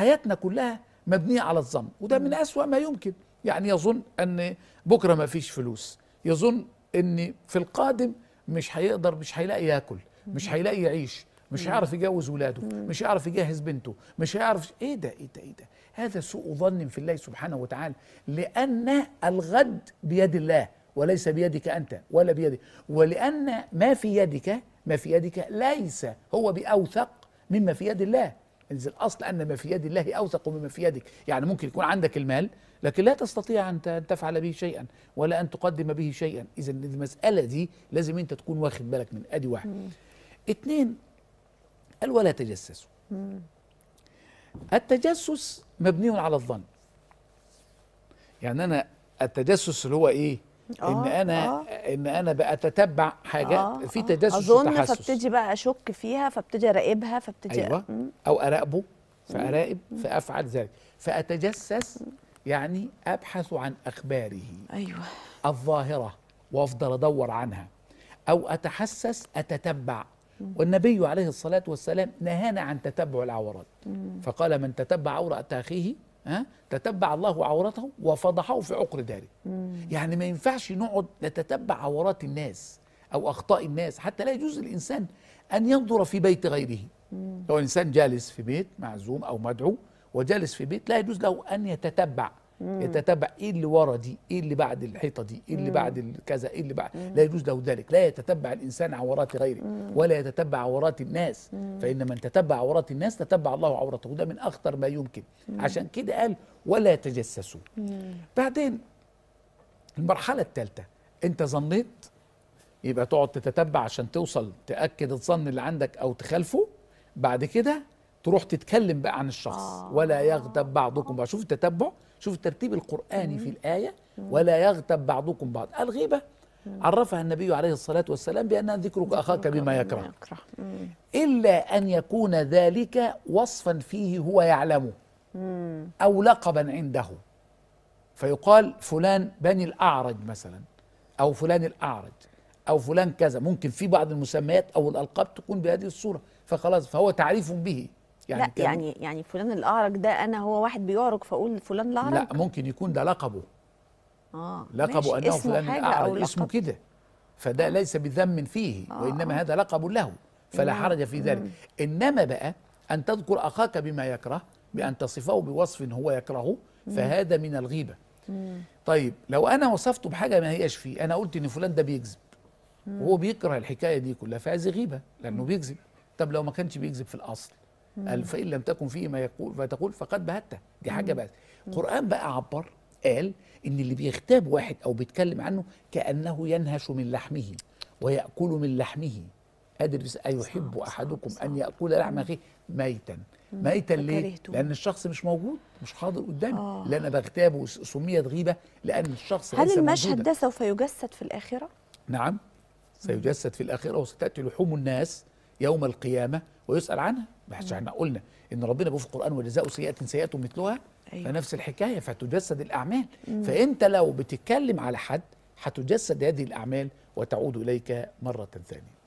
حياتنا كلها مبنيه على الظن وده من اسوا ما يمكن يعني يظن ان بكره ما فيش فلوس يظن ان في القادم مش هيقدر مش هيلاقي ياكل مش هيلاقي يعيش مش هيعرف يجوز ولاده مش هيعرف يجهز بنته مش هيعرف ايه ده ايه ده ايه ده هذا سوء ظن في الله سبحانه وتعالى لان الغد بيد الله وليس بيدك انت ولا بيدي ولان ما في يدك ما في يدك ليس هو باوثق مما في يد الله إذ الأصل أن ما في يد الله أوثق مما في يدك يعني ممكن يكون عندك المال لكن لا تستطيع أن تفعل به شيئا ولا أن تقدم به شيئا إذا المسألة دي لازم أنت تكون واخد بالك من أدي واحد مم. اتنين قال ولا تجسسوا التجسس مبني على الظن يعني أنا التجسس اللي هو إيه ان آه، انا آه. ان انا بتتبع حاجه آه. في تجسس آه. اظن فابتدي بقى اشك فيها فابتدي اراقبها فابتدي أيوة. او اراقبه فاراقب فافعل ذلك فاتجسس يعني ابحث عن اخباره ايوه الظاهره وافضل ادور عنها او اتحسس اتتبع والنبي عليه الصلاه والسلام نهانا عن تتبع العورات فقال من تتبع عوره اخيه ها تتبع الله عورته وفضحه في عقر داره يعني ما ينفعش نقعد نتتبع عورات الناس او اخطاء الناس حتى لا يجوز للانسان ان ينظر في بيت غيره لو الانسان جالس في بيت معزوم او مدعو وجالس في بيت لا يجوز له ان يتتبع يتتبع ايه اللي ورا دي ايه اللي بعد الحيطه دي ايه اللي بعد كذا ايه اللي بعد لا يجوز له ذلك لا يتتبع الانسان عورات غيره ولا يتتبع عورات الناس فان من تتبع عورات الناس تتبع الله عورته وده من اخطر ما يمكن عشان كده قال ولا تجسسوا بعدين المرحله الثالثه انت ظنيت يبقى تقعد تتتبع عشان توصل تاكد الظن اللي عندك او تخالفه بعد كده تروح تتكلم بقى عن الشخص آه. ولا يغتب بعضكم بعض شوف التتبع شوف الترتيب القرآني في الآية ولا يغتب بعضكم بعض الغيبة عرفها النبي عليه الصلاة والسلام بأنها ذكرك أخاك بما يكره إلا أن يكون ذلك وصفا فيه هو يعلمه أو لقبا عنده فيقال فلان بني الأعرج مثلا أو فلان الأعرج أو فلان كذا ممكن في بعض المسميات أو الألقاب تكون بهذه الصورة فخلاص فهو تعريف به يعني لا يعني يعني فلان الاعرج ده انا هو واحد بيعرج فاقول فلان الاعرج لا ممكن يكون ده لقبه اه لقبه انه فلان الاعرج اسمه كده فده آه. ليس بذم فيه آه وانما آه. هذا لقب له فلا حرج في ذلك مم. انما بقى ان تذكر اخاك بما يكره بان تصفه بوصف هو يكرهه فهذا من الغيبه مم. طيب لو انا وصفته بحاجه ما هياش فيه انا قلت ان فلان ده بيكذب وهو بيكره الحكايه دي كلها فهذه غيبه لانه بيكذب طب لو ما كانش بيكذب في الاصل قال فإن لم تكن فيه ما يقول فتقول فقد بهته دي حاجة بس القرآن بقى عبر قال إن اللي بيغتاب واحد أو بيتكلم عنه كأنه ينهش من لحمه ويأكل من لحمه قادر أيحب أحدكم صح أن يأكل لحم أخيه ميتا ميتا ليه؟ لأن الشخص مش موجود مش حاضر قدامي اللي آه. أنا بغتابه سميت غيبة لأن الشخص هل المشهد موجودة. ده سوف يجسد في الآخرة؟ نعم سيجسد في الآخرة وستأتي لحوم الناس يوم القيامة ويسأل عنها بحيث احنا قلنا ان ربنا بيقول في القران وجزاء سيئه سيئه مثلها أيوة. فنفس الحكايه فتجسد الاعمال مم. فانت لو بتتكلم على حد هتجسد هذه الاعمال وتعود اليك مره ثانيه